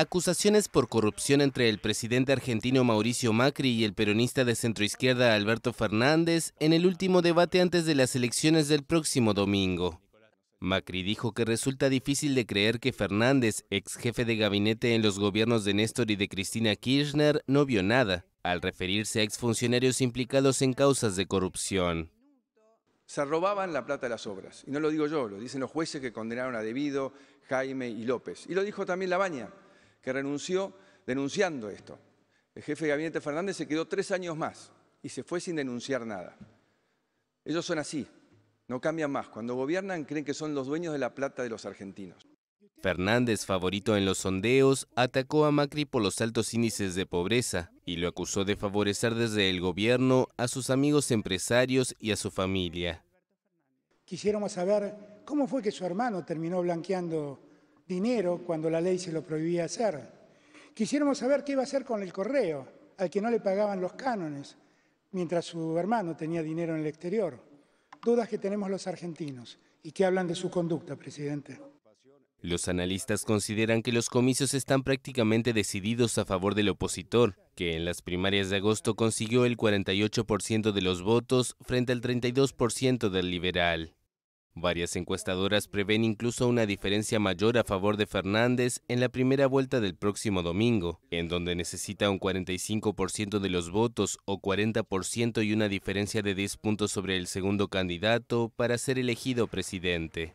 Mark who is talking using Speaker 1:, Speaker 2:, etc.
Speaker 1: Acusaciones por corrupción entre el presidente argentino Mauricio Macri y el peronista de centroizquierda Alberto Fernández en el último debate antes de las elecciones del próximo domingo. Macri dijo que resulta difícil de creer que Fernández, ex jefe de gabinete en los gobiernos de Néstor y de Cristina Kirchner, no vio nada, al referirse a exfuncionarios implicados en causas de corrupción.
Speaker 2: Se robaban la plata de las obras, y no lo digo yo, lo dicen los jueces que condenaron a Debido, Jaime y López, y lo dijo también Labaña renunció denunciando esto. El jefe de gabinete Fernández se quedó tres años más y se fue sin denunciar nada. Ellos son así, no cambian más. Cuando gobiernan creen que son los dueños de la plata de los argentinos.
Speaker 1: Fernández, favorito en los sondeos, atacó a Macri por los altos índices de pobreza y lo acusó de favorecer desde el gobierno a sus amigos empresarios y a su familia.
Speaker 3: Quisiéramos saber cómo fue que su hermano terminó blanqueando dinero cuando la ley se lo prohibía hacer. Quisiéramos saber qué iba a hacer con el correo, al que no le pagaban los cánones, mientras su hermano tenía dinero en el exterior. Dudas que tenemos los argentinos y que hablan de su conducta, presidente.
Speaker 1: Los analistas consideran que los comicios están prácticamente decididos a favor del opositor, que en las primarias de agosto consiguió el 48% de los votos frente al 32% del liberal. Varias encuestadoras prevén incluso una diferencia mayor a favor de Fernández en la primera vuelta del próximo domingo, en donde necesita un 45% de los votos o 40% y una diferencia de 10 puntos sobre el segundo candidato para ser elegido presidente.